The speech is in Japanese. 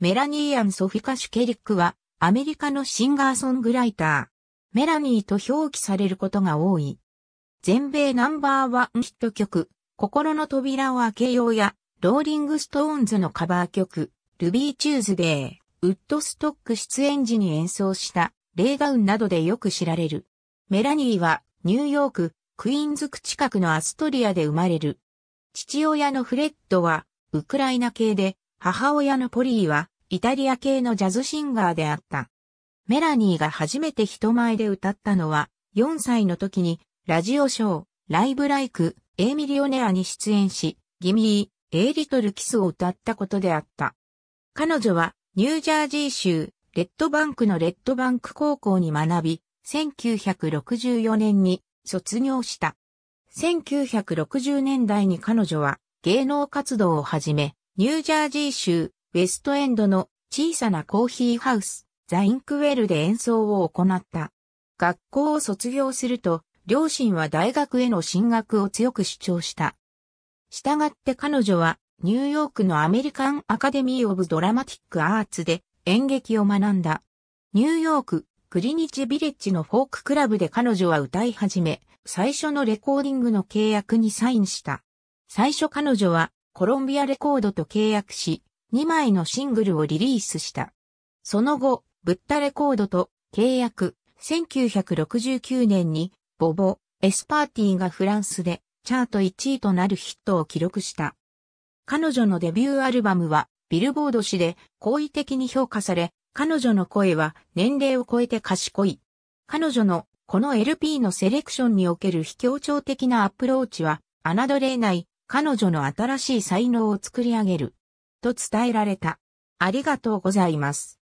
メラニー・アン・ソフィカ・シュケリックは、アメリカのシンガーソングライター、メラニーと表記されることが多い。全米ナンバーワンヒット曲、心の扉を開けようや、ローリング・ストーンズのカバー曲、ルビー・チューズデー、ウッドストック出演時に演奏した、レイガウンなどでよく知られる。メラニーは、ニューヨーク、クイーンズ区近くのアストリアで生まれる。父親のフレッドは、ウクライナ系で、母親のポリーはイタリア系のジャズシンガーであった。メラニーが初めて人前で歌ったのは4歳の時にラジオショーライブライクエイミリオネアに出演しギミーエイリトルキスを歌ったことであった。彼女はニュージャージー州レッドバンクのレッドバンク高校に学び1964年に卒業した。1960年代に彼女は芸能活動を始め、ニュージャージー州、ウェストエンドの小さなコーヒーハウス、ザ・インクウェルで演奏を行った。学校を卒業すると、両親は大学への進学を強く主張した。従って彼女は、ニューヨークのアメリカン・アカデミー・オブ・ドラマティック・アーツで演劇を学んだ。ニューヨーク、クリニチ・ビレッジのフォーククラブで彼女は歌い始め、最初のレコーディングの契約にサインした。最初彼女はコロンビアレコードと契約し、2枚のシングルをリリースした。その後、ブッダレコードと契約、1969年に、ボボ、エスパーティーがフランスでチャート1位となるヒットを記録した。彼女のデビューアルバムは、ビルボード誌で好意的に評価され、彼女の声は年齢を超えて賢い。彼女のこの LP のセレクションにおける非協調的なアプローチは、侮れない彼女の新しい才能を作り上げる。と伝えられた。ありがとうございます。